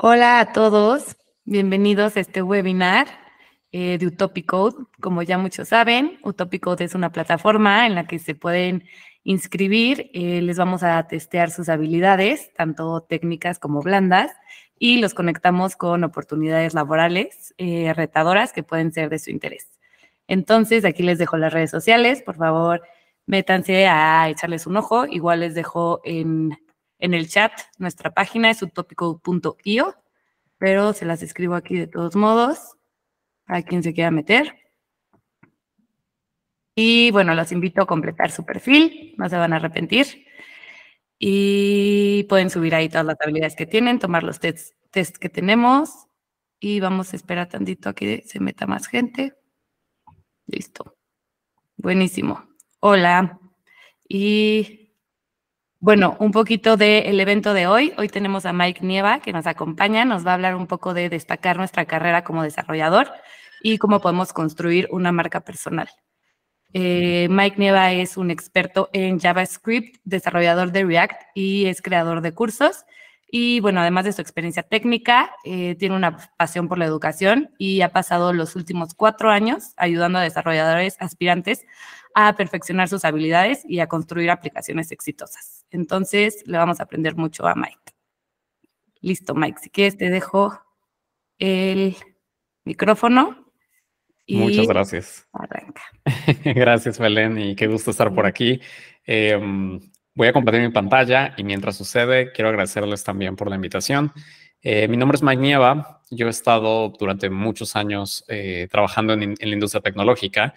Hola a todos, bienvenidos a este webinar eh, de UtopiCode. Como ya muchos saben, UtopiCode es una plataforma en la que se pueden inscribir. Eh, les vamos a testear sus habilidades, tanto técnicas como blandas, y los conectamos con oportunidades laborales eh, retadoras que pueden ser de su interés. Entonces, aquí les dejo las redes sociales. Por favor, métanse a echarles un ojo. Igual les dejo en en el chat. Nuestra página es utopico.io, pero se las escribo aquí de todos modos, a quien se quiera meter. Y bueno, los invito a completar su perfil, no se van a arrepentir. Y pueden subir ahí todas las habilidades que tienen, tomar los tests test que tenemos. Y vamos a esperar tantito a que se meta más gente. Listo. Buenísimo. Hola. Y bueno, un poquito del evento de hoy. Hoy tenemos a Mike Nieva que nos acompaña, nos va a hablar un poco de destacar nuestra carrera como desarrollador y cómo podemos construir una marca personal. Eh, Mike Nieva es un experto en JavaScript, desarrollador de React y es creador de cursos. Y bueno, además de su experiencia técnica, eh, tiene una pasión por la educación y ha pasado los últimos cuatro años ayudando a desarrolladores aspirantes a perfeccionar sus habilidades y a construir aplicaciones exitosas. Entonces le vamos a aprender mucho a Mike. Listo, Mike, si quieres te dejo el micrófono. Muchas gracias. Arranca. gracias, Belén, y qué gusto estar por aquí. Em, voy a compartir mi pantalla y mientras sucede, quiero agradecerles también por la invitación. Eh, mi nombre es Mike Nieva. Yo he estado durante muchos años eh, trabajando en, la industria tecnológica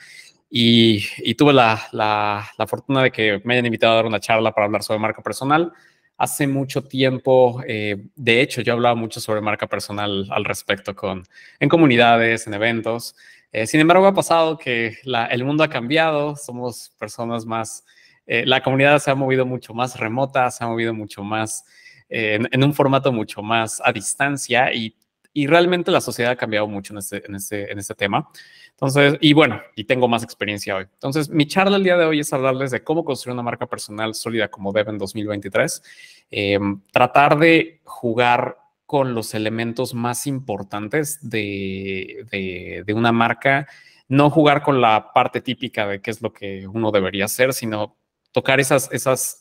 y, tuve la, fortuna de que me hayan invitado a dar una charla para hablar sobre marca personal. Hace mucho tiempo, eh, de hecho, yo hablaba mucho sobre marca personal al respecto con, en comunidades, en eventos. Eh, sin embargo, ha pasado que el mundo ha cambiado, somos personas más, eh, la comunidad se ha movido mucho más remota, se ha movido mucho más en, en, un formato mucho más a distancia y y realmente la sociedad ha cambiado mucho en este, tema. Entonces, y bueno, y tengo más experiencia hoy. Entonces, mi charla el día de hoy es hablarles de cómo construir una marca personal sólida como debe en 2023. Em, tratar de jugar con los elementos más importantes de, de una marca. No jugar con la parte típica de qué es lo que uno debería hacer, sino tocar esas, esas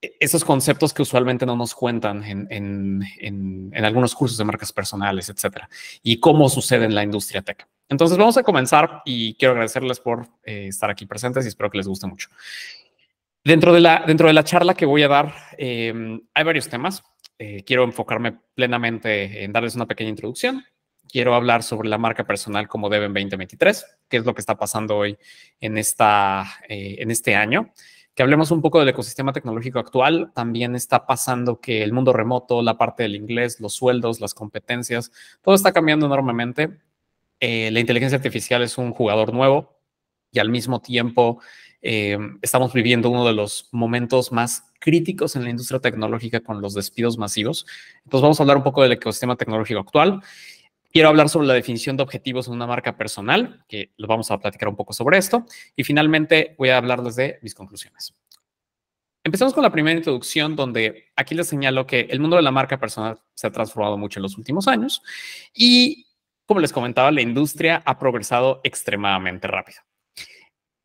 e-, esos conceptos que usualmente no nos cuentan en, algunos cursos de marcas personales, etcétera, y cómo sucede en la industria tech. Entonces, vamos a comenzar y quiero agradecerles por eh, estar aquí presentes y espero que les guste mucho. Dentro de la, dentro de la charla que voy a dar, em, hay varios temas. Eh, quiero enfocarme plenamente en darles una pequeña introducción. Quiero hablar sobre la marca personal como debe en 2023, qué es lo que está pasando hoy en, esta, eh, en este año que hablemos un poco del ecosistema tecnológico actual, también está pasando que el mundo remoto, la parte del inglés, los sueldos, las competencias, todo está cambiando enormemente. Eh, la inteligencia artificial es un jugador nuevo y al mismo tiempo eh, estamos viviendo uno de los momentos más críticos en la industria tecnológica con los despidos masivos. Entonces vamos a hablar un poco del ecosistema tecnológico actual Quiero hablar sobre la definición de objetivos en una marca personal, que lo vamos a platicar un poco sobre esto. Y finalmente voy a hablarles de mis conclusiones. Empezamos con la primera introducción donde aquí les señalo que el mundo de la marca personal se ha transformado mucho en los últimos años y, como les comentaba, la industria ha progresado extremadamente rápido.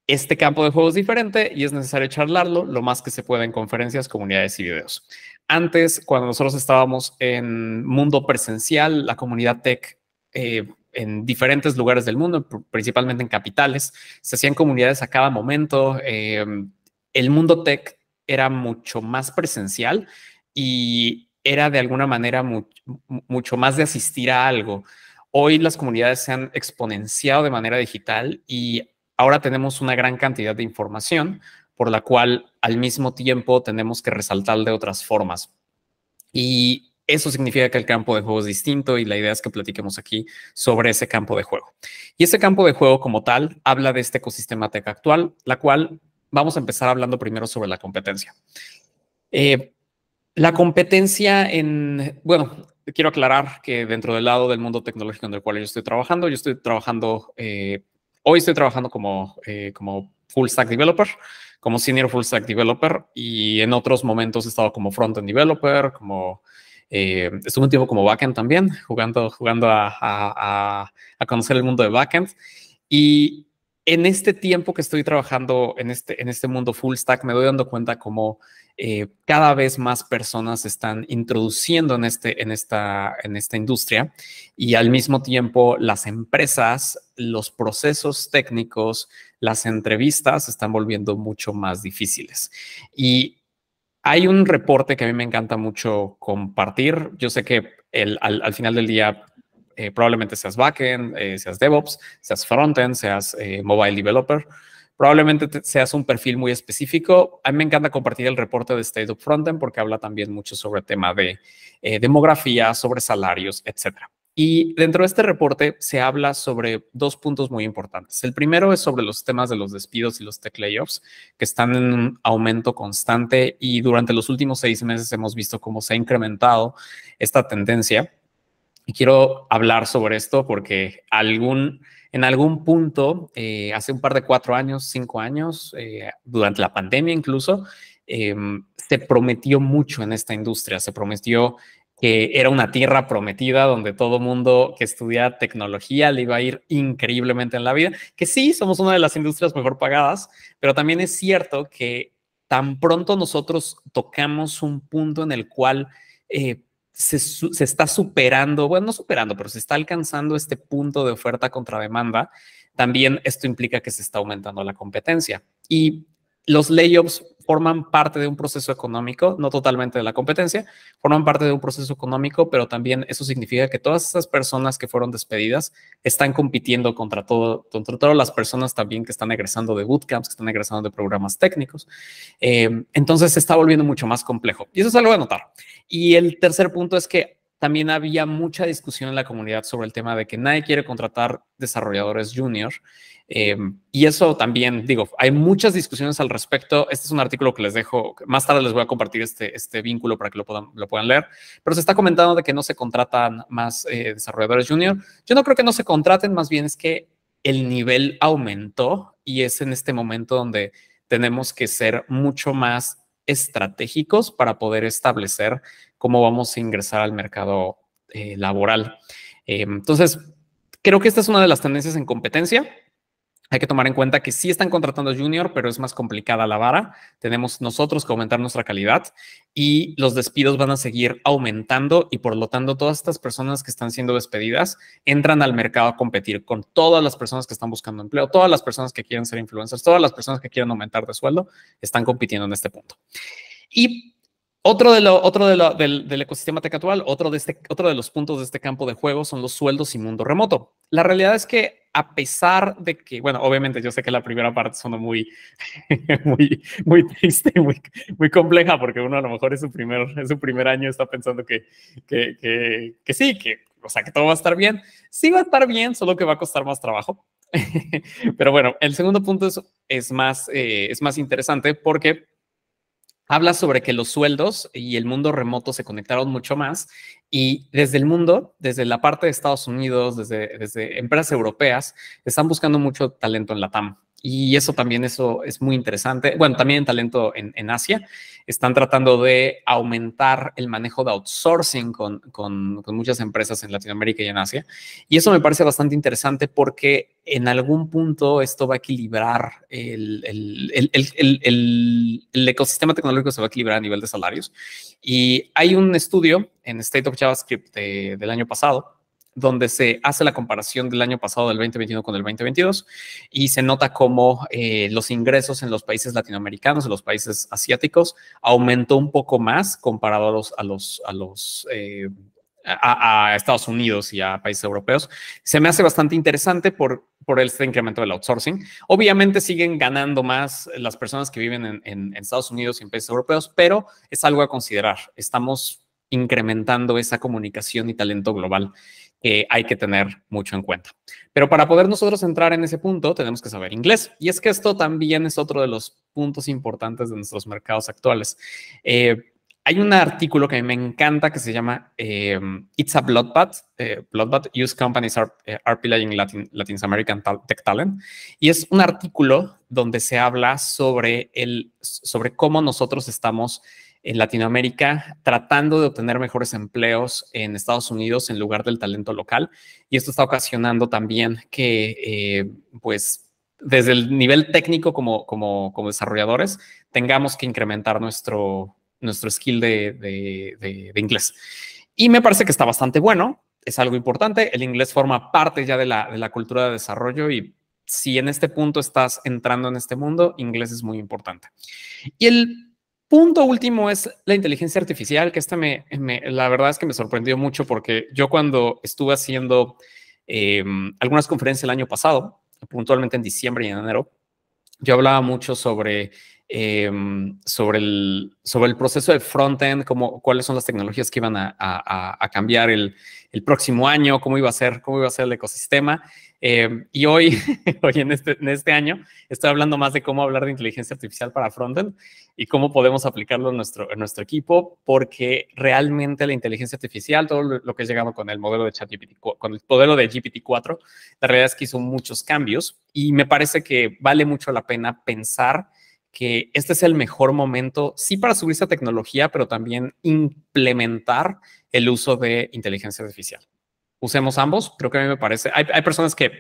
Este campo de juego es diferente y es necesario charlarlo lo más que se pueda en conferencias, comunidades y videos. Antes, cuando nosotros estábamos en mundo presencial, la comunidad tech eh, en diferentes lugares del mundo, principalmente en capitales. Se hacían comunidades a cada momento. Eh, el mundo tech era mucho más presencial y era de alguna manera mucho más de asistir a algo. Hoy las comunidades se han exponenciado de manera digital y ahora tenemos una gran cantidad de información por la cual al mismo tiempo tenemos que resaltar de otras formas. Y eso significa que el campo de juego es distinto y la idea es que platiquemos aquí sobre ese campo de juego. Y ese campo de juego como tal habla de este ecosistema tech actual, la cual vamos a empezar hablando primero sobre la competencia. Eh, la competencia en, bueno, quiero aclarar que dentro del lado del mundo tecnológico en el cual yo estoy trabajando, yo estoy trabajando, eh, hoy estoy trabajando como, eh, como full stack developer, como senior full stack developer y en otros momentos he estado como front-end developer, como eh, estuve un tiempo como backend también, jugando, jugando a, conocer el mundo de backend. Y en este tiempo que estoy trabajando en este, en este mundo full stack, me doy dando cuenta como eh, cada vez más personas se están introduciendo en, este, en, esta, en esta industria y al mismo tiempo las empresas, los procesos técnicos, las entrevistas se están volviendo mucho más difíciles. Y hay un reporte que a mí me encanta mucho compartir. Yo sé que al, final del día eh, probablemente seas backend, eh, seas DevOps, seas frontend, seas eh, mobile developer. Probablemente seas un perfil muy específico. A mí me encanta compartir el reporte de State of Frontend porque habla también mucho sobre el tema de demografía, sobre salarios, etcétera. Y dentro de este reporte se habla sobre dos puntos muy importantes. El primero es sobre los temas de los despidos y los tech layoffs, que están en un aumento constante y durante los últimos seis meses hemos visto cómo se ha incrementado esta tendencia. Y quiero hablar sobre esto porque en algún punto, eh, hace un par de cuatro años, cinco años, eh, durante la pandemia incluso, em, se prometió mucho en esta industria, se prometió que era una tierra prometida donde todo mundo que estudia tecnología le iba a ir increíblemente en la vida, que sí, somos una de las industrias mejor pagadas, pero también es cierto que tan pronto nosotros tocamos un punto en el cual eh, se, se, está superando, bueno, no superando, pero se está alcanzando este punto de oferta contra demanda, también esto implica que se está aumentando la competencia. Y los layoffs forman parte de un proceso económico, no totalmente de la competencia, forman parte de un proceso económico, pero también eso significa que todas esas personas que fueron despedidas están compitiendo contra, todo, contra todas las personas también que están egresando de bootcamps, que están egresando de programas técnicos. Eh, entonces se está volviendo mucho más complejo. Y eso es algo de notar. Y el tercer punto es que también había mucha discusión en la comunidad sobre el tema de que nadie quiere contratar desarrolladores junior. Eh, y eso también, digo, hay muchas discusiones al respecto. Este es un artículo que les dejo, más tarde les voy a compartir este, este vínculo para que lo puedan, lo puedan leer, pero se está comentando de que no se contratan más eh, desarrolladores junior. Yo no creo que no se contraten, más bien es que el nivel aumentó y es en este momento donde tenemos que ser mucho más estratégicos para poder establecer cómo vamos a ingresar al mercado eh, laboral. Eh, entonces, creo que esta es una de las tendencias en competencia. Hay que tomar en cuenta que sí están contratando a junior, pero es más complicada la vara. Tenemos nosotros que aumentar nuestra calidad y los despidos van a seguir aumentando y por lo tanto todas estas personas que están siendo despedidas entran al mercado a competir con todas las personas que están buscando empleo, todas las personas que quieren ser influencers, todas las personas que quieren aumentar de sueldo, están compitiendo en este punto. Y otro, de lo, otro de lo, del, del, ecosistema tech actual, otro de, este, otro de los puntos de este campo de juego son los sueldos y mundo remoto. La realidad es que a pesar de que, bueno, obviamente yo sé que la primera parte suena muy, muy, muy triste, muy, muy compleja, porque uno a lo mejor es su primer, es su primer año está pensando que, que, que, que sí, que, o sea, que todo va a estar bien. Sí va a estar bien, solo que va a costar más trabajo. Pero bueno, el segundo punto es, es, más, eh, es más interesante porque habla sobre que los sueldos y el mundo remoto se conectaron mucho más y desde el mundo, desde la parte de Estados Unidos, desde, empresas europeas, están buscando mucho talento en la TAM. Y eso también eso es muy interesante. Bueno, también en talento en, Asia están tratando de aumentar el manejo de outsourcing con, muchas empresas en Latinoamérica y en Asia. Y eso me parece bastante interesante porque en algún punto esto va a equilibrar el, ecosistema tecnológico se va a equilibrar a nivel de salarios. Y hay un estudio en State of JavaScript del año pasado donde se hace la comparación del año pasado, del 2021 con el 2022, y se nota como eh, los ingresos en los países latinoamericanos, en los países asiáticos, aumentó un poco más comparado a los, a los, eh, a Estados Unidos y a países europeos. Se me hace bastante interesante por, por este incremento del outsourcing. Obviamente siguen ganando más las personas que viven en Estados Unidos y en países europeos, pero es algo a considerar. Estamos incrementando esa comunicación y talento global que hay que tener mucho en cuenta. Pero para poder nosotros entrar en ese punto, tenemos que saber inglés. Y es que esto también es otro de los puntos importantes de nuestros mercados actuales. Eh, hay un artículo que me encanta que se llama eh, It's a Bloodbath. Eh, Use Companies Are, eh, Pillaging Latin, Latin American Tech Talent. Y es un artículo donde se habla sobre, el, sobre cómo nosotros estamos en Latinoamérica tratando de obtener mejores empleos en Estados Unidos en lugar del talento local. Y esto está ocasionando también que, eh, pues, desde el nivel técnico como, como, como, desarrolladores, tengamos que incrementar nuestro, nuestro skill de, inglés. Y me parece que está bastante bueno, es algo importante, el inglés forma parte ya de la, de la cultura de desarrollo y si en este punto estás entrando en este mundo, inglés es muy importante. Y el punto último es la inteligencia artificial, que esta me, la verdad es que me sorprendió mucho porque yo cuando estuve haciendo em, algunas conferencias el año pasado, puntualmente en diciembre y en enero, yo hablaba mucho sobre Em, sobre, el, sobre el proceso de frontend, end cuáles son las tecnologías que iban a, cambiar el, próximo año, cómo iba a ser, cómo iba a ser el ecosistema. Em, y hoy, hoy este, en, este, año, estoy hablando más de cómo hablar de inteligencia artificial para frontend y cómo podemos aplicarlo en nuestro, en nuestro equipo, porque realmente la inteligencia artificial, todo lo que llegamos llegado con el modelo de ChatGPT, con el modelo de GPT-4, la realidad es que hizo muchos cambios y me parece que vale mucho la pena pensar que este es el mejor momento, sí, para subir a tecnología, pero también implementar el uso de inteligencia artificial. Usemos ambos, creo que a mí me parece. Hay, personas que,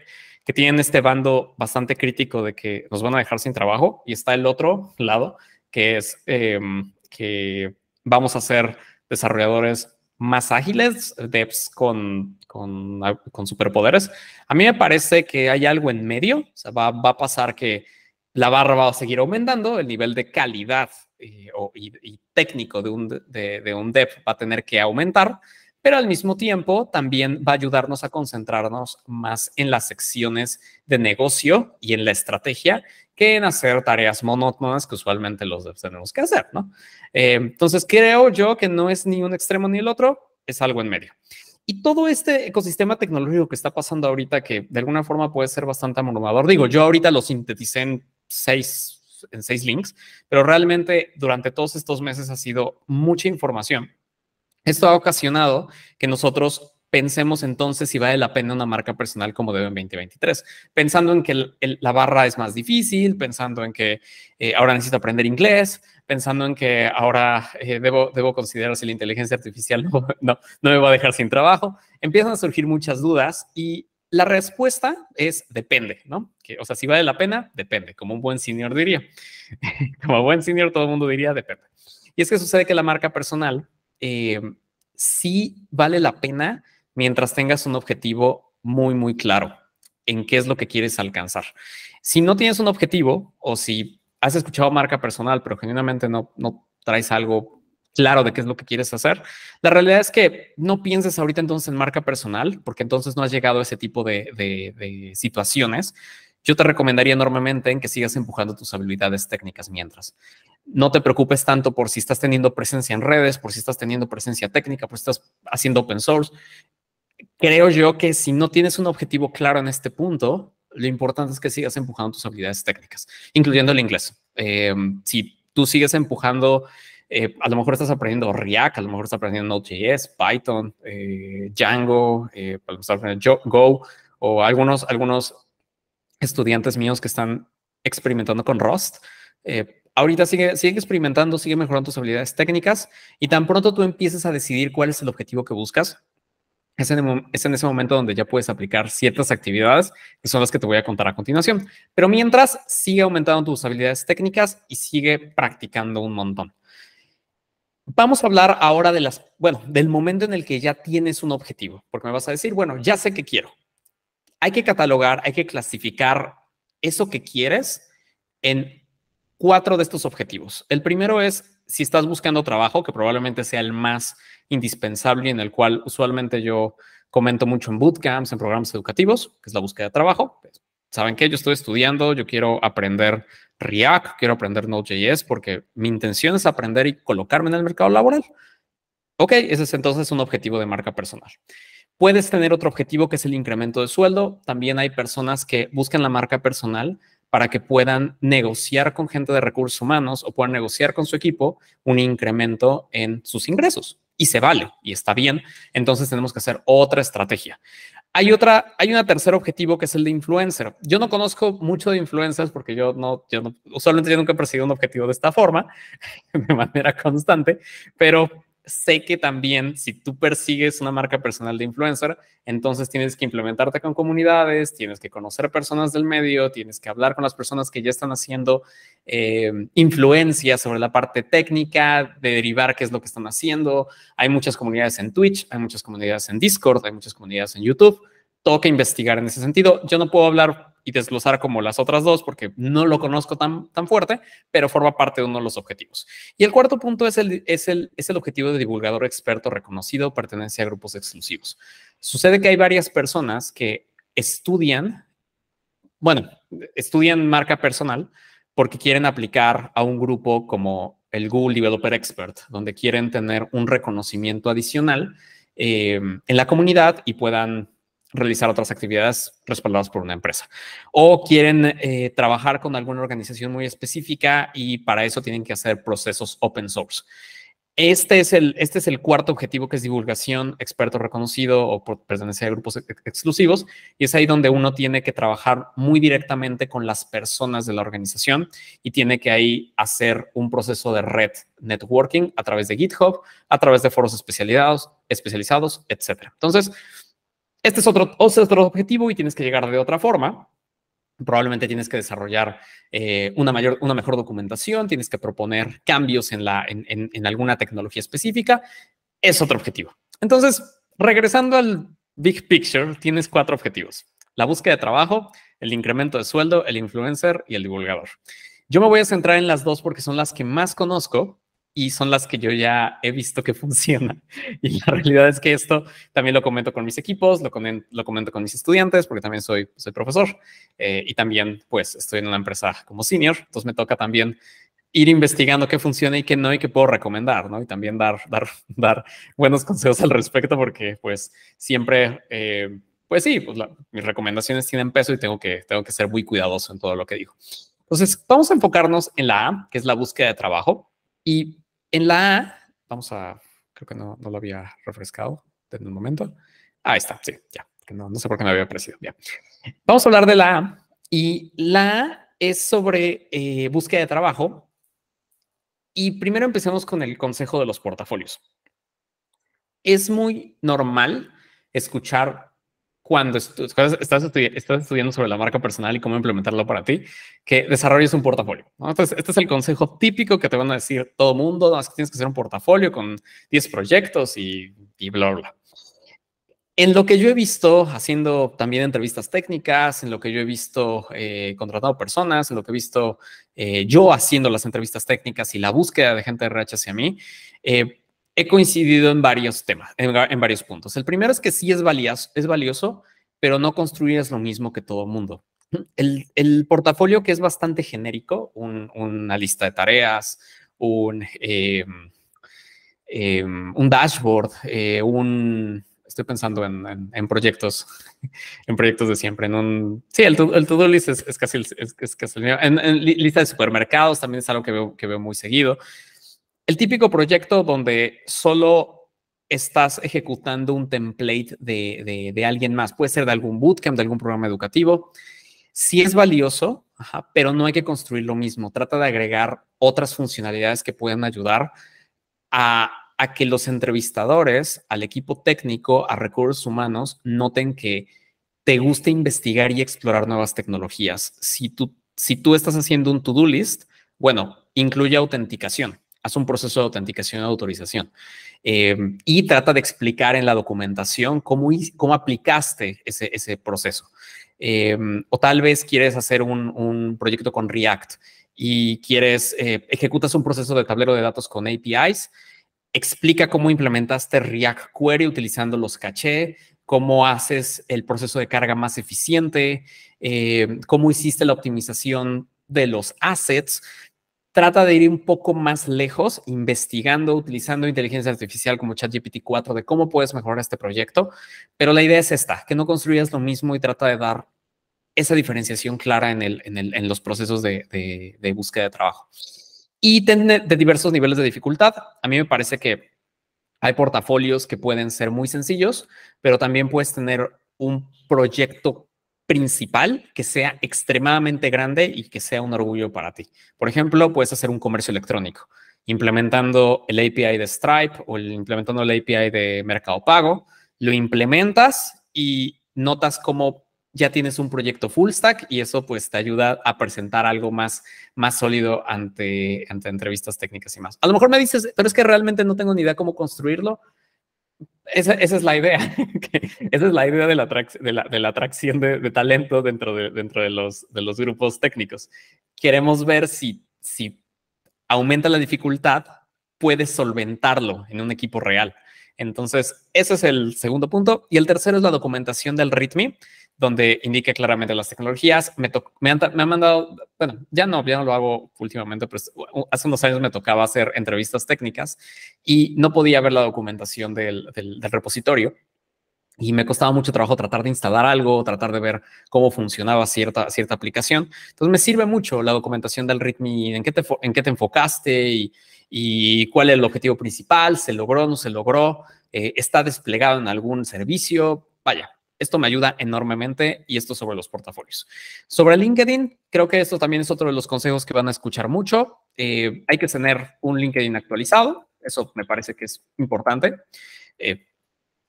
tienen este bando bastante crítico de que nos van a dejar sin trabajo y está el otro lado, que es em, que vamos a ser desarrolladores más ágiles, devs con, con, con, superpoderes. A mí me parece que hay algo en medio, o sea, va, va a pasar que la barra va a seguir aumentando, el nivel de calidad eh, y, técnico de un, de, un dev va a tener que aumentar, pero al mismo tiempo también va a ayudarnos a concentrarnos más en las secciones de negocio y en la estrategia que en hacer tareas monótonas que usualmente los devs tenemos que hacer, ¿no? Eh, entonces creo yo que no es ni un extremo ni el otro, es algo en medio. Y todo este ecosistema tecnológico que está pasando ahorita, que de alguna forma puede ser bastante abrumador, digo, yo ahorita lo sinteticé en seis, en seis links, pero realmente durante todos estos meses ha sido mucha información. Esto ha ocasionado que nosotros pensemos entonces si vale la pena una marca personal como debe en 2023, pensando en que la barra es más difícil, pensando en que eh, ahora necesito aprender inglés, pensando en que ahora eh, debo, debo considerar si la inteligencia artificial no, no me va a dejar sin trabajo. Empiezan a surgir muchas dudas y la respuesta es depende, ¿no? Que, o sea, si vale la pena, depende, como un buen senior diría. como buen senior todo el mundo diría depende. Y es que sucede que la marca personal eh, sí vale la pena mientras tengas un objetivo muy, muy claro en qué es lo que quieres alcanzar. Si no tienes un objetivo o si has escuchado marca personal, pero genuinamente no, no traes algo claro de qué es lo que quieres hacer. La realidad es que no pienses ahorita entonces en marca personal, porque entonces no has llegado a ese tipo de, situaciones. Yo te recomendaría enormemente en que sigas empujando tus habilidades técnicas mientras. No te preocupes tanto por si estás teniendo presencia en redes, por si estás teniendo presencia técnica, por si estás haciendo open source. Creo yo que si no tienes un objetivo claro en este punto, lo importante es que sigas empujando tus habilidades técnicas, incluyendo el inglés. Eh, si tú sigues empujando eh, a lo mejor estás aprendiendo React, a lo mejor estás aprendiendo Node.js, Python, eh, Django, eh, pues, Go, o algunos, algunos estudiantes míos que están experimentando con Rust. ahorita sigue, sigue experimentando, sigue mejorando tus habilidades técnicas y tan pronto tú empieces a decidir cuál es el objetivo que buscas, es en, ese momento donde ya puedes aplicar ciertas actividades que son las que te voy a contar a continuación. Pero mientras, sigue aumentando tus habilidades técnicas y sigue practicando un montón. Vamos a hablar ahora de las, bueno, del momento en el que ya tienes un objetivo, porque me vas a decir, bueno, ya sé que quiero. Hay que catalogar, hay que clasificar eso que quieres en cuatro de estos objetivos. El primero es si estás buscando trabajo, que probablemente sea el más indispensable y en el cual usualmente yo comento mucho en bootcamps, en programas educativos, que es la búsqueda de trabajo. Pues, saben que yo estoy estudiando, yo quiero aprender React, quiero aprender Node.js porque mi intención es aprender y colocarme en el mercado laboral. Ok, ese es entonces un objetivo de marca personal. Puedes tener otro objetivo que es el incremento de sueldo. También hay personas que buscan la marca personal para que puedan negociar con gente de recursos humanos o puedan negociar con su equipo un incremento en sus ingresos. Y se vale y está bien. Entonces tenemos que hacer otra estrategia. Hay otra, hay un tercer objetivo que es el de influencer. Yo no conozco mucho de influencers porque yo no, yo no, usualmente yo nunca he perseguido un objetivo de esta forma, de manera constante, pero sé que también si tú persigues una marca personal de influencer, entonces tienes que implementarte con comunidades, tienes que conocer personas del medio, tienes que hablar con las personas que ya están haciendo eh, influencia sobre la parte técnica, de derivar qué es lo que están haciendo. Hay muchas comunidades en Twitch, hay muchas comunidades en Discord, hay muchas comunidades en YouTube. Toca investigar en ese sentido. Yo no puedo hablar y desglosar como las otras dos, porque no lo conozco tan, tan fuerte, pero forma parte de uno de los objetivos. Y el cuarto punto es el, es el, objetivo de divulgador experto reconocido, pertenencia a grupos exclusivos. Sucede que hay varias personas que estudian, bueno, estudian marca personal porque quieren aplicar a un grupo como el Google Developer Expert, donde quieren tener un reconocimiento adicional eh, en la comunidad y puedan realizar otras actividades respaldadas por una empresa. O quieren eh, trabajar con alguna organización muy específica y para eso tienen que hacer procesos open source. Este es, el, este es el cuarto objetivo que es divulgación, experto reconocido o por pertenecer a grupos exclusivos. Y es ahí donde uno tiene que trabajar muy directamente con las personas de la organización y tiene que ahí hacer un proceso de red networking a través de GitHub, a través de foros especializados, especializados etcétera. Entonces, este es otro, otro objetivo y tienes que llegar de otra forma. Probablemente tienes que desarrollar eh, una, mayor, una mejor documentación, tienes que proponer cambios en, la, en, en, en alguna tecnología específica. Es otro objetivo. Entonces, regresando al big picture, tienes cuatro objetivos. La búsqueda de trabajo, el incremento de sueldo, el influencer y el divulgador. Yo me voy a centrar en las dos porque son las que más conozco y son las que yo ya he visto que funcionan. Y la realidad es que esto también lo comento con mis equipos, lo comento, lo comento con mis estudiantes, porque también soy, soy profesor eh, y también pues estoy en una empresa como senior, entonces me toca también ir investigando qué funciona y qué no y qué puedo recomendar, ¿no? Y también dar, dar, dar buenos consejos al respecto porque pues siempre, eh, pues sí, pues mis recomendaciones tienen peso y tengo que, tengo que ser muy cuidadoso en todo lo que digo. Entonces, vamos a enfocarnos en la A, que es la búsqueda de trabajo. Y en la A, vamos a, creo que no, lo había refrescado en un momento. Ahí está, sí, ya. No, sé por qué me había aparecido. Ya. Vamos a hablar de la A. Y la A es sobre eh, búsqueda de trabajo. Y primero empecemos con el consejo de los portafolios. Es muy normal escuchar cuando estás, estás, estudiando sobre la marca personal y cómo implementarlo para ti, que desarrolles un portafolio. Entonces, este es el consejo típico que te van a decir todo mundo, es que tienes que hacer un portafolio con 10 proyectos y, y bla, bla. En lo que yo he visto haciendo también entrevistas técnicas, en lo que yo he visto eh, contratado personas, en lo que he visto eh, yo haciendo las entrevistas técnicas y la búsqueda de gente de RH hacia mí, eh, he coincidido en varios temas, en, varios puntos. El primero es que sí es valioso, es valioso pero no construir es lo mismo que todo el mundo. El, portafolio que es bastante genérico, una lista de tareas, un, em, em, dashboard, eh, un... Estoy pensando en, proyectos, en proyectos de siempre, en Sí, el, list es, casi el, es, En, lista de supermercados también es algo que veo muy seguido. El típico proyecto donde solo estás ejecutando un template de, alguien más. Puede ser de algún bootcamp, de algún programa educativo. Si es valioso, pero no hay que construir lo mismo. Trata de agregar otras funcionalidades que puedan ayudar a, que los entrevistadores, al equipo técnico, a recursos humanos, noten que te gusta investigar y explorar nuevas tecnologías. Si tú, si tú estás haciendo un to-do list, bueno, incluye autenticación Haz un proceso de autenticación y autorización. Eh, y trata de explicar en la documentación cómo, cómo aplicaste ese, proceso. Eh, o tal vez quieres hacer un, proyecto con React y quieres, eh, ejecutas un proceso de tablero de datos con APIs, explica cómo implementaste React Query utilizando los caché, cómo haces el proceso de carga más eficiente, cómo hiciste la optimización de los assets trata de ir un poco más lejos, investigando, utilizando inteligencia artificial como ChatGPT 4 de cómo puedes mejorar este proyecto. Pero la idea es esta, que no construyas lo mismo y trata de dar esa diferenciación clara en, los procesos de, búsqueda de trabajo. Y de diversos niveles de dificultad. A mí me parece que hay portafolios que pueden ser muy sencillos, pero también puedes tener un proyecto principal que sea extremadamente grande y que sea un orgullo para ti. Por ejemplo, puedes hacer un comercio electrónico implementando el API de Stripe o implementando el API de Mercado Pago, lo implementas y notas cómo ya tienes un proyecto full stack y eso pues te ayuda a presentar algo más, más sólido ante, ante entrevistas técnicas y más. A lo mejor me dices, pero es que realmente no tengo ni idea cómo construirlo. Esa, es la idea. esa es la idea de la, atracción de, talento dentro, de, dentro de, los, grupos técnicos. Queremos ver si, si aumenta la dificultad, puede solventarlo en un equipo real. Entonces, ese es el segundo punto. Y el tercero es la documentación del RITMI donde indique claramente las tecnologías. Me, han, mandado, bueno, ya no, ya no lo hago últimamente, pero hace unos años me tocaba hacer entrevistas técnicas y no podía ver la documentación del, del, repositorio. Y me costaba mucho trabajo tratar de instalar algo, tratar de ver cómo funcionaba cierta, cierta aplicación. Entonces me sirve mucho la documentación del README, en qué te, en qué te enfocaste y, y cuál es el objetivo principal, se logró, no se logró, eh, está desplegado en algún servicio. Vaya, esto me ayuda enormemente y esto sobre los portafolios. Sobre LinkedIn, creo que esto también es otro de los consejos que van a escuchar mucho. Eh, hay que tener un LinkedIn actualizado. Eso me parece que es importante. Eh,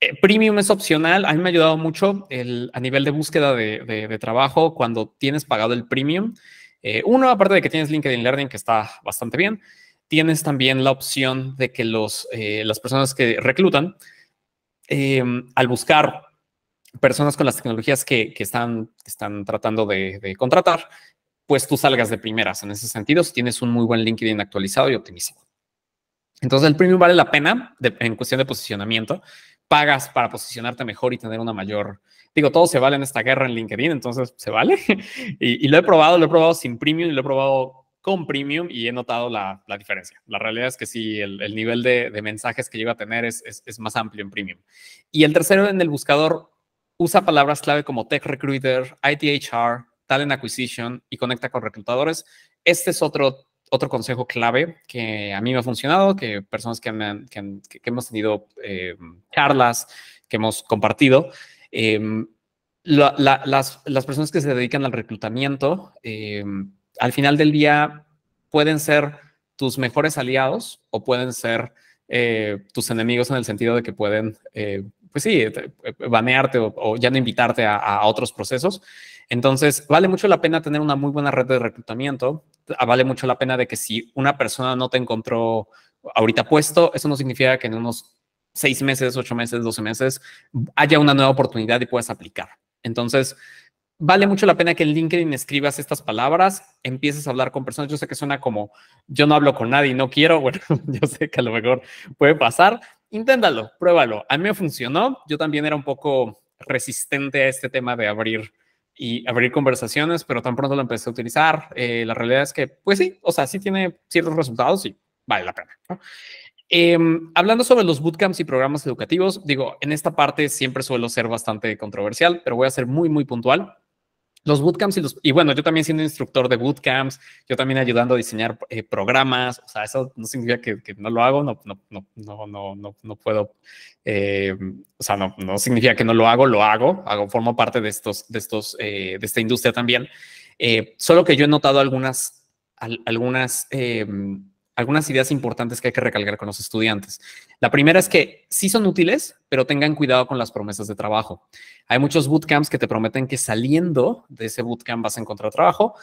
eh, premium es opcional. A mí me ha ayudado mucho a nivel de búsqueda de, trabajo cuando tienes pagado el premium. uno, aparte de que tienes LinkedIn Learning, que está bastante bien, tienes también la opción de que los, las personas que reclutan al buscar personas con las tecnologías que, que están, están tratando de, contratar, pues tú salgas de primeras en ese sentido si tienes un muy buen LinkedIn actualizado y optimizado. Entonces el premium vale la pena en cuestión de posicionamiento. Pagas para posicionarte mejor y tener una mayor... Digo, todo se vale en esta guerra en LinkedIn, entonces se vale. y, lo he probado, lo he probado sin premium y lo he probado con premium y he notado la, diferencia. La realidad es que sí, el, nivel de, mensajes que llega a tener es, es, más amplio en premium. Y el tercero en el buscador, Usa palabras clave como Tech Recruiter, ITHR, Talent Acquisition y conecta con reclutadores. Este es otro, otro consejo clave que a mí me ha funcionado, que personas que, hemos tenido eh, charlas, que hemos compartido. Em, las, personas que se dedican al reclutamiento, em, al final del día pueden ser tus mejores aliados o pueden ser eh, tus enemigos en el sentido de que pueden eh, pues sí, eh, banearte o, ya no invitarte a, otros procesos. Entonces, vale mucho la pena tener una muy buena red de reclutamiento, ah, vale mucho la pena de que si una persona no te encontró ahorita puesto, eso no significa que en unos seis meses, ocho meses, doce meses, haya una nueva oportunidad y puedas aplicar. Entonces, vale mucho la pena que en LinkedIn escribas estas palabras, empieces a hablar con personas. Yo sé que suena como yo no hablo con nadie, y no quiero. Bueno, yo sé que a lo mejor puede pasar, inténtalo, pruébalo. A mí me funcionó. Yo también era un poco resistente a este tema de abrir y abrir conversaciones, pero tan pronto lo empecé a utilizar. Eh, la realidad es que, pues sí, o sea, sí tiene ciertos resultados y vale la pena. Em, hablando sobre los bootcamps y programas educativos, digo, en esta parte siempre suelo ser bastante controversial, pero voy a ser muy, muy puntual. Los bootcamps y los, y bueno, yo también siendo instructor de bootcamps, yo también ayudando a diseñar eh, programas, o sea, eso no significa que, no lo hago, no, no, no, no, no, no puedo, eh, o sea, no, no significa que no lo hago, lo hago, hago, formo parte de estos, de estos, eh, de esta industria también. solo que yo he notado algunas, algunas, em, algunas ideas importantes que hay que recalcar con los estudiantes. La primera es que sí son útiles, pero tengan cuidado con las promesas de trabajo. Hay muchos bootcamps que te prometen que saliendo de ese bootcamp vas a encontrar trabajo.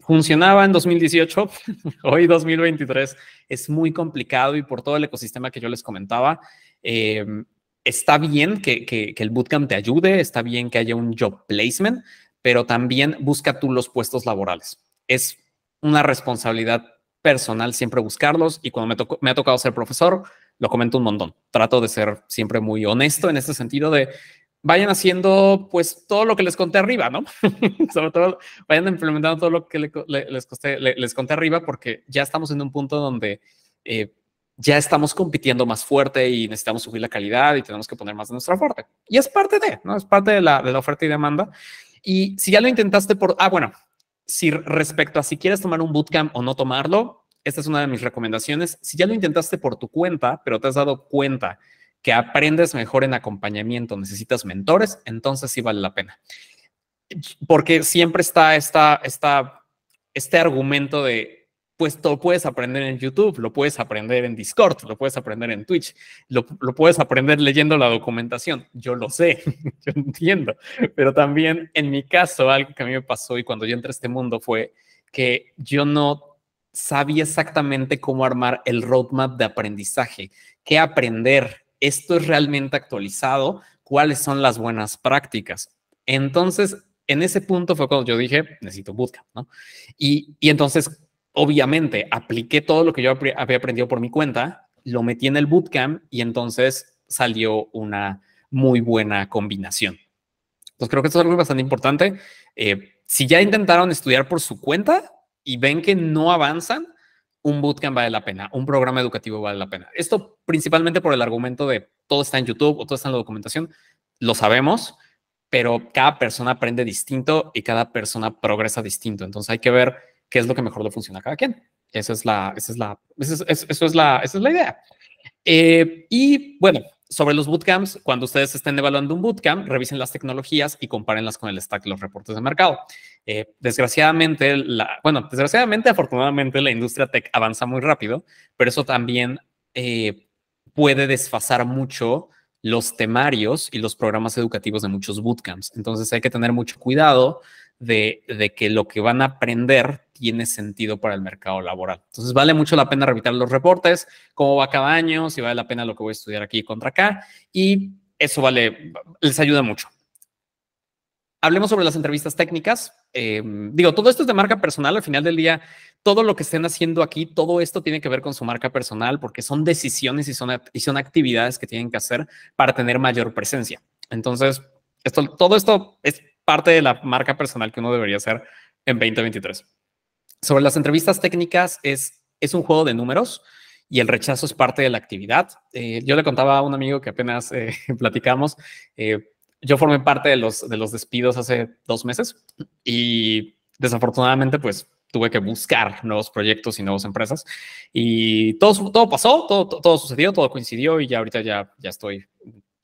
Funcionaba en 2018, hoy 2023 es muy complicado y por todo el ecosistema que yo les comentaba, eh, está bien que el bootcamp te ayude, está bien que haya un job placement, pero también busca tú los puestos laborales. Es una responsabilidad personal siempre buscarlos y cuando me, ha tocado ser profesor, lo comento un montón. Trato de ser siempre muy honesto en este sentido de vayan haciendo pues todo lo que les conté arriba, ¿no? Sobre todo vayan implementando todo lo que les, les conté arriba porque ya estamos en un punto donde eh, ya estamos compitiendo más fuerte y necesitamos subir la calidad y tenemos que poner más de nuestra fuerte. Y es parte de, ¿no? Es parte de la, de la oferta y demanda. Y si ya lo intentaste por, ah, bueno, si respecto a si quieres tomar un bootcamp o no tomarlo, esta es una de mis recomendaciones. Si ya lo intentaste por tu cuenta, pero te has dado cuenta que aprendes mejor en acompañamiento, necesitas mentores, entonces sí vale la pena. Porque siempre está esta, esta, este argumento de pues lo puedes aprender en YouTube, lo puedes aprender en Discord, lo puedes aprender en Twitch, lo, puedes aprender leyendo la documentación. Yo lo sé, yo entiendo, pero también en mi caso, algo que a mí me pasó y cuando yo entré a este mundo fue que yo no sabía exactamente cómo armar el roadmap de aprendizaje, qué aprender, esto es realmente actualizado, cuáles son las buenas prácticas. Entonces, en ese punto fue cuando yo dije, necesito bootcamp, ¿no? Y, y entonces obviamente apliqué todo lo que yo había aprendido por mi cuenta, lo metí en el bootcamp y entonces salió una muy buena combinación. Entonces creo que esto es algo bastante importante. Eh, si ya intentaron estudiar por su cuenta y ven que no avanzan, un bootcamp vale la pena, un programa educativo vale la pena. Esto principalmente por el argumento de todo está en YouTube o todo está en la documentación, lo sabemos, pero cada persona aprende distinto y cada persona progresa distinto. Entonces hay que ver qué es lo que mejor le funciona a cada quien. Esa es la, esa es la, eso es la, esa es la idea. Eh, y bueno, sobre los bootcamps, cuando ustedes estén evaluando un bootcamp, revisen las tecnologías y compárenlas con el stack de los reportes de mercado. Eh, desgraciadamente, la, bueno, desgraciadamente, afortunadamente, la industria tech avanza muy rápido, pero eso también eh, puede desfasar mucho los temarios y los programas educativos de muchos bootcamps. Entonces hay que tener mucho cuidado de, de que lo que van a aprender tiene sentido para el mercado laboral. Entonces, vale mucho la pena revisar los reportes, cómo va cada año, si vale la pena lo que voy a estudiar aquí contra acá, y eso vale, les ayuda mucho. Hablemos sobre las entrevistas técnicas. Em, digo, todo esto es de marca personal. Al final del día, todo lo que estén haciendo aquí, todo esto tiene que ver con su marca personal porque son decisiones y son, y son actividades que tienen que hacer para tener mayor presencia. Entonces, esto, todo esto es parte de la marca personal que uno debería hacer en 2023. Sobre las entrevistas técnicas, es, es un juego de números y el rechazo es parte de la actividad. Eh, yo le contaba a un amigo que apenas eh, platicamos, eh, yo formé parte de los, de los despidos hace dos meses y desafortunadamente pues tuve que buscar nuevos proyectos y nuevas empresas y todo, todo pasó, todo, todo sucedió, todo coincidió y ya ahorita ya, ya estoy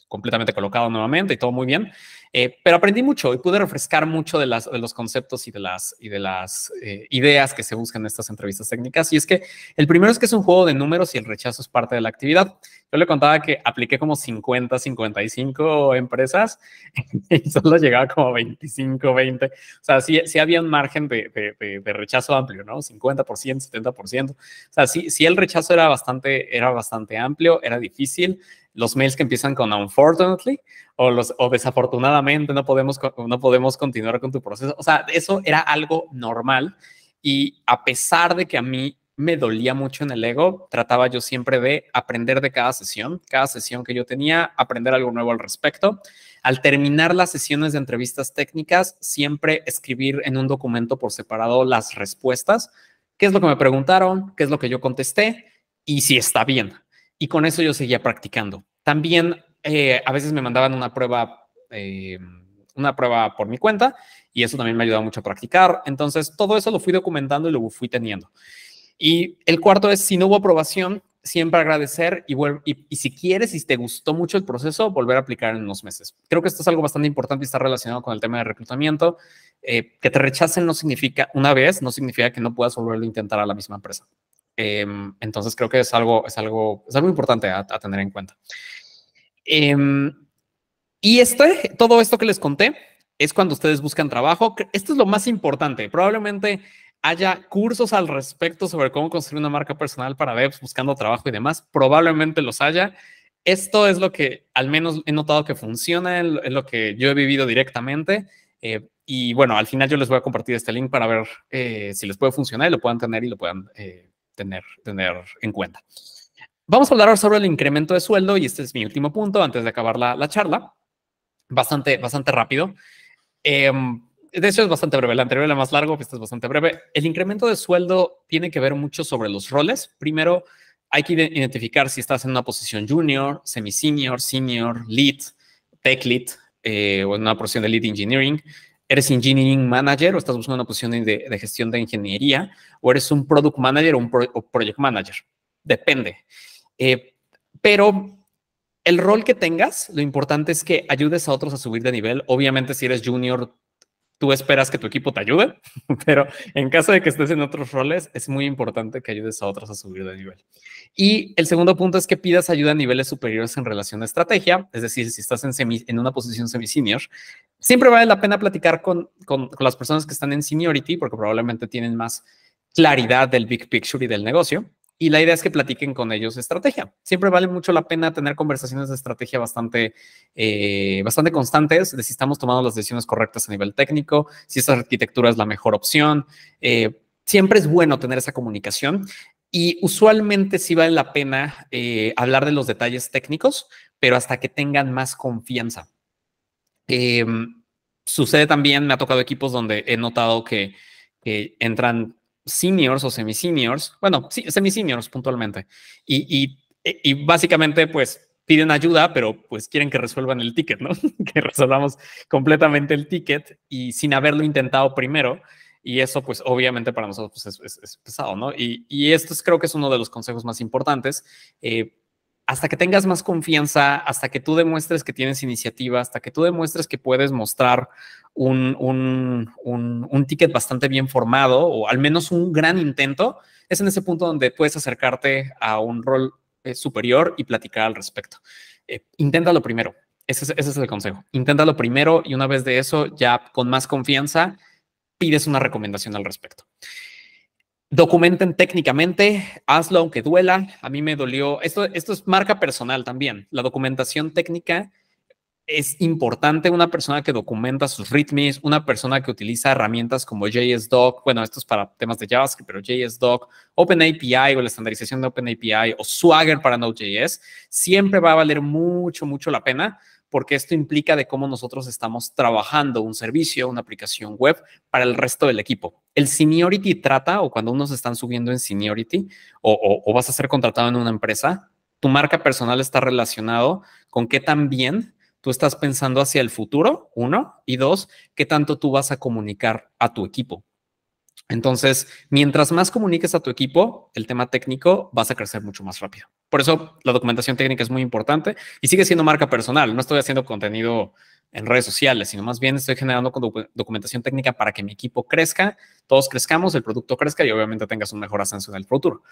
completamente colocado nuevamente y todo muy bien. Eh, pero aprendí mucho y pude refrescar mucho de, los conceptos y de las, y de las eh, ideas que se buscan en estas entrevistas técnicas. Y es que el primero es que es un juego de números y el rechazo es parte de la actividad. Yo le contaba que apliqué como 50, 55 empresas y solo llegaba como 25, 20. O sea, sí, sí había un margen de, rechazo amplio, ¿no? 50%, 70%. O sea, sí, sí el rechazo era bastante, era bastante amplio, era difícil los mails que empiezan con unfortunately, o, desafortunadamente no podemos, no podemos continuar con tu proceso. O sea, eso era algo normal y a pesar de que a mí me dolía mucho en el ego, trataba yo siempre de aprender de cada sesión, cada sesión que yo tenía, aprender algo nuevo al respecto. Al terminar las sesiones de entrevistas técnicas, siempre escribir en un documento por separado las respuestas, qué es lo que me preguntaron, qué es lo que yo contesté y si está bien. Y con eso yo seguía practicando. También eh, a veces me mandaban una prueba, eh, una prueba por mi cuenta y eso también me ayudaba mucho a practicar. Entonces, todo eso lo fui documentando y lo fui teniendo. Y el cuarto es, si no hubo aprobación, siempre agradecer y, si quieres, si te gustó mucho el proceso, volver a aplicar en unos meses. Creo que esto es algo bastante importante y está relacionado con el tema de reclutamiento. Eh, que te rechacen no significa, una vez, no significa que no puedas volver a intentar a la misma empresa. Em, entonces creo que es algo, es algo, es algo importante a tener en cuenta. Em, y este, todo esto que les conté es cuando ustedes buscan trabajo. Esto es lo más importante. Probablemente haya cursos al respecto sobre cómo construir una marca personal para devs pues, buscando trabajo y demás. Probablemente los haya. Esto es lo que al menos he notado que funciona, es lo que yo he vivido directamente. Eh, y bueno, al final yo les voy a compartir este link para ver eh, si les puede funcionar y lo puedan tener y lo puedan eh, tener en cuenta. Vamos a hablar ahora sobre el incremento de sueldo y este es mi último punto antes de acabar la, charla. Bastante, bastante rápido. Em, de hecho, es bastante breve. La anterior era más largo, este es bastante breve. El incremento de sueldo tiene que ver mucho sobre los roles. Primero, hay que identificar si estás en una posición junior, semi-senior, senior, lead, tech lead eh, o en una posición de lead engineering. Eres engineering manager o estás buscando una posición de, gestión de ingeniería o eres un product manager o un o project manager. Depende. Eh, pero el rol que tengas, lo importante es que ayudes a otros a subir de nivel. Obviamente, si eres junior, tú esperas que tu equipo te ayude, pero en caso de que estés en otros roles, es muy importante que ayudes a otros a subir de nivel. Y el segundo punto es que pidas ayuda a niveles superiores en relación a estrategia, es decir, si estás en, en una posición semi-senior, siempre vale la pena platicar con las personas que están en seniority, porque probablemente tienen más claridad del big picture y del negocio y la idea es que platiquen con ellos estrategia. Siempre vale mucho la pena tener conversaciones de estrategia bastante, eh, bastante constantes, de si estamos tomando las decisiones correctas a nivel técnico, si esa arquitectura es la mejor opción. Eh, siempre es bueno tener esa comunicación y usualmente sí vale la pena eh, hablar de los detalles técnicos, pero hasta que tengan más confianza. Em, sucede también, me ha tocado equipos donde he notado que entran seniors o semi-seniors, bueno, sí, semi-seniors puntualmente, y, y, e, y básicamente pues piden ayuda, pero pues quieren que resuelvan el ticket, ¿no? que resolvamos completamente el ticket y sin haberlo intentado primero. Y eso, pues, obviamente para nosotros pues, es, pesado, ¿no? Y, y, esto es, creo que es uno de los consejos más importantes. Eh, hasta que tengas más confianza, hasta que tú demuestres que tienes iniciativa, hasta que tú demuestres que puedes mostrar un, ticket bastante bien formado o al menos un gran intento, es en ese punto donde puedes acercarte a un rol eh, superior y platicar al respecto. Intenta eh, inténtalo primero. Ese es, ese es el consejo. Inténtalo primero y una vez de eso, ya con más confianza, pides una recomendación al respecto. Documenten técnicamente, hazlo aunque duela. A mí me dolió. Esto, esto es marca personal también. La documentación técnica es importante. Una persona que documenta sus ritmos, una persona que utiliza herramientas como JSDoc, bueno, esto es para temas de JavaScript, pero JSDoc, OpenAPI o la estandarización de OpenAPI o Swagger para Node.js, siempre va a valer mucho, mucho la pena porque esto implica de cómo nosotros estamos trabajando un servicio, una aplicación web para el resto del equipo. El seniority trata, o cuando unos están subiendo en seniority, o, vas a ser contratado en una empresa, tu marca personal está relacionado con qué tan bien tú estás pensando hacia el futuro, uno, y dos, qué tanto tú vas a comunicar a tu equipo. Entonces, mientras más comuniques a tu equipo el tema técnico, vas a crecer mucho más rápido. Por eso la documentación técnica es muy importante y sigue siendo marca personal. No estoy haciendo contenido en redes sociales, sino más bien estoy generando documentación técnica para que mi equipo crezca, todos crezcamos, el producto crezca y obviamente tengas un mejor ascenso en el futuro.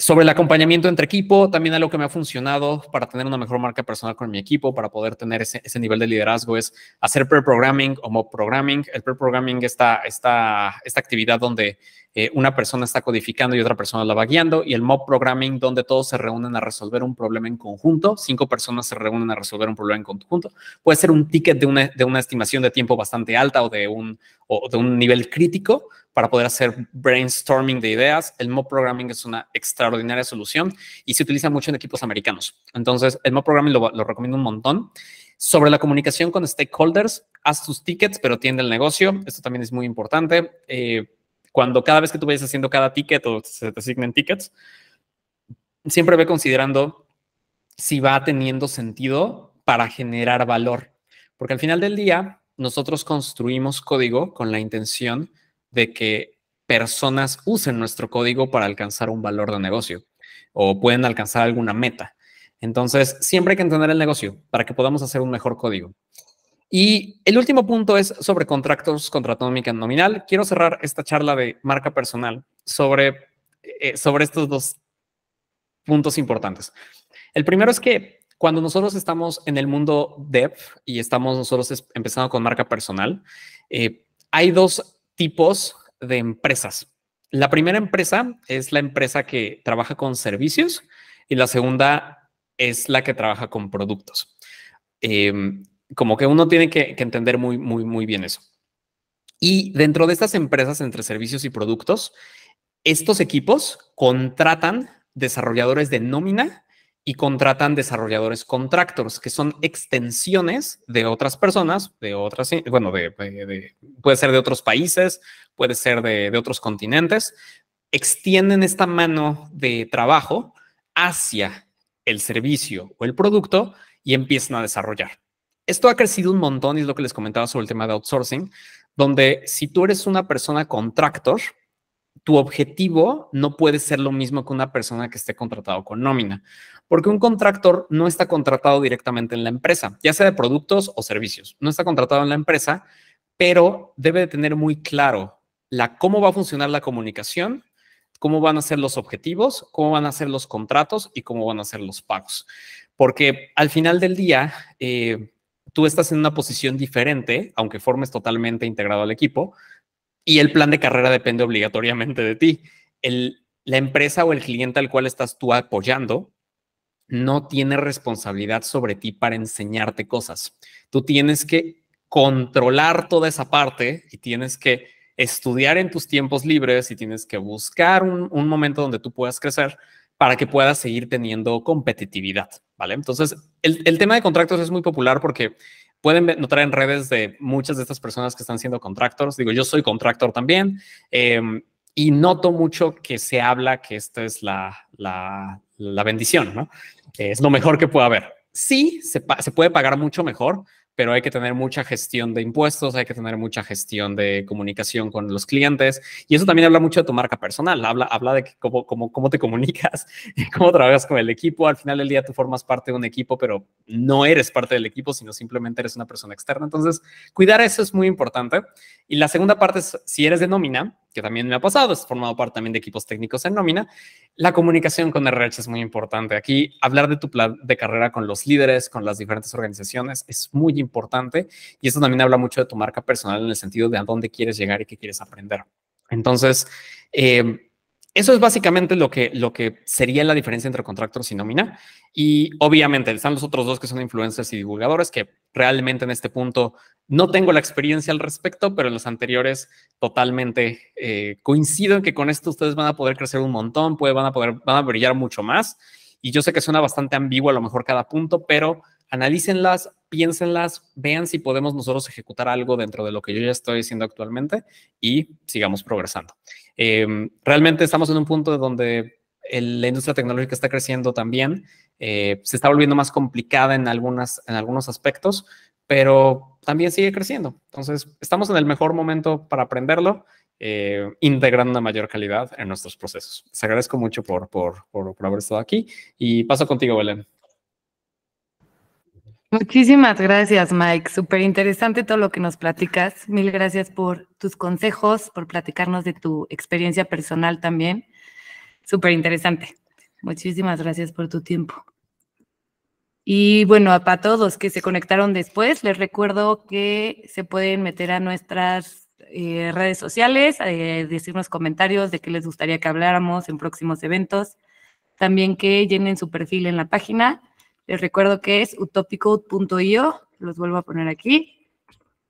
Sobre el acompañamiento entre equipo, también algo que me ha funcionado para tener una mejor marca personal con mi equipo, para poder tener ese, nivel de liderazgo, es hacer pre-programming o mob programming. El pre-programming está esta actividad donde eh, una persona está codificando y otra persona la va guiando, y el mob programming donde todos se reúnen a resolver un problema en conjunto, cinco personas se reúnen a resolver un problema en conjunto, puede ser un ticket de una, de una estimación de tiempo bastante alta o de, un, de un nivel crítico para poder hacer brainstorming de ideas. El mob programming es una extraordinaria solución y se utiliza mucho en equipos americanos. Entonces, el mob programming lo, recomiendo un montón. Sobre la comunicación con stakeholders, haz tus tickets, pero tiende el negocio. Esto también es muy importante. Eh, cuando cada vez que tú vayas haciendo cada ticket o se te asignen tickets, siempre ve considerando si va teniendo sentido para generar valor. Porque al final del día, nosotros construimos código con la intención de que personas usen nuestro código para alcanzar un valor de negocio o pueden alcanzar alguna meta. Entonces, siempre hay que entender el negocio para que podamos hacer un mejor código. Y el último punto es sobre contratos, contratómica nominal. Quiero cerrar esta charla de marca personal sobre, eh, eh, sobre estos dos puntos importantes. El primero es que cuando nosotros estamos en el mundo dev y estamos nosotros empezando con marca personal, eh, hay dos tipos de empresas. La primera empresa es la empresa que trabaja con servicios y la segunda es la que trabaja con productos. Em, como que uno tiene que, entender muy, muy, muy bien eso. Y dentro de estas empresas entre servicios y productos, estos equipos contratan desarrolladores de nómina y contratan desarrolladores contractors, que son extensiones de otras personas, de otras, bueno, de, puede ser de otros países, puede ser de otros continentes, extienden esta mano de trabajo hacia el servicio o el producto y empiezan a desarrollar. Esto ha crecido un montón y es lo que les comentaba sobre el tema de outsourcing, donde si tú eres una persona contractor, tu objetivo no puede ser lo mismo que una persona que esté contratado con nómina, porque un contractor no está contratado directamente en la empresa, ya sea de productos o servicios, no está contratado en la empresa, pero debe de tener muy claro la cómo va a funcionar la comunicación, cómo van a ser los objetivos, cómo van a ser los contratos y cómo van a ser los pagos, porque al final del día eh, tú estás en una posición diferente, aunque formes totalmente integrado al equipo, y el plan de carrera depende obligatoriamente de ti. la empresa o el cliente al cual estás tú apoyando no tiene responsabilidad sobre ti para enseñarte cosas. Tú tienes que controlar toda esa parte y tienes que estudiar en tus tiempos libres y tienes que buscar un momento donde tú puedas crecer para que pueda seguir teniendo competitividad, ¿vale? Entonces, el, tema de contratos es muy popular porque pueden notar en redes de muchas de estas personas que están siendo contractors. Digo, yo soy contractor también em, y noto mucho que se habla que esta es la, bendición, ¿no? es lo mejor que puede haber. Sí, se, se puede pagar mucho mejor, pero hay que tener mucha gestión de impuestos, hay que tener mucha gestión de comunicación con los clientes y eso también habla mucho de tu marca personal, habla, habla de cómo, cómo, cómo te comunicas, y cómo trabajas con el equipo, al final del día tú formas parte de un equipo, pero no eres parte del equipo, sino simplemente eres una persona externa. Entonces, cuidar eso es muy importante. Y la segunda parte es, si eres de nómina, que también me ha pasado, Es formado parte también de equipos técnicos en nómina, la comunicación con RH es muy importante. Aquí hablar de tu plan de carrera con los líderes, con las diferentes organizaciones, es muy importante y eso también habla mucho de tu marca personal en el sentido de a dónde quieres llegar y qué quieres aprender. Entonces, eh, eso es básicamente lo que, lo que sería la diferencia entre contractors y nómina. Y obviamente están los otros dos que son influencers y divulgadores, que realmente en este punto no tengo la experiencia al respecto, pero en los anteriores totalmente eh, coincido en que con esto ustedes van a poder crecer un montón, van, a poder, van a brillar mucho más. Y yo sé que suena bastante ambiguo a lo mejor cada punto, pero analícenlas, piénsenlas, vean si podemos nosotros ejecutar algo dentro de lo que yo ya estoy haciendo actualmente y sigamos progresando. Em, realmente estamos en un punto donde la industria tecnológica está creciendo también, eh, se está volviendo más complicada en, algunas, en algunos aspectos, pero también sigue creciendo. Entonces, estamos en el mejor momento para aprenderlo. Eh, integrando una mayor calidad en nuestros procesos. Les agradezco mucho por, por, por, por haber estado aquí y paso contigo, Belén. Muchísimas gracias, Mike. Súper interesante todo lo que nos platicas. Mil gracias por tus consejos, por platicarnos de tu experiencia personal también. Súper interesante. Muchísimas gracias por tu tiempo. Y bueno, para todos que se conectaron después, les recuerdo que se pueden meter a nuestras eh, redes sociales, eh, decirnos comentarios de qué les gustaría que habláramos en próximos eventos. También que llenen su perfil en la página les recuerdo que es utopicode.io, los vuelvo a poner aquí,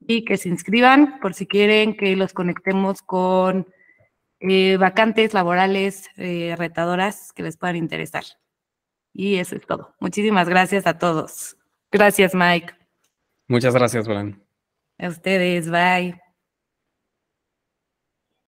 y que se inscriban por si quieren que los conectemos con eh, vacantes laborales eh, retadoras que les puedan interesar. Y eso es todo. Muchísimas gracias a todos. Gracias, Mike. Muchas gracias, Bran. A ustedes, bye.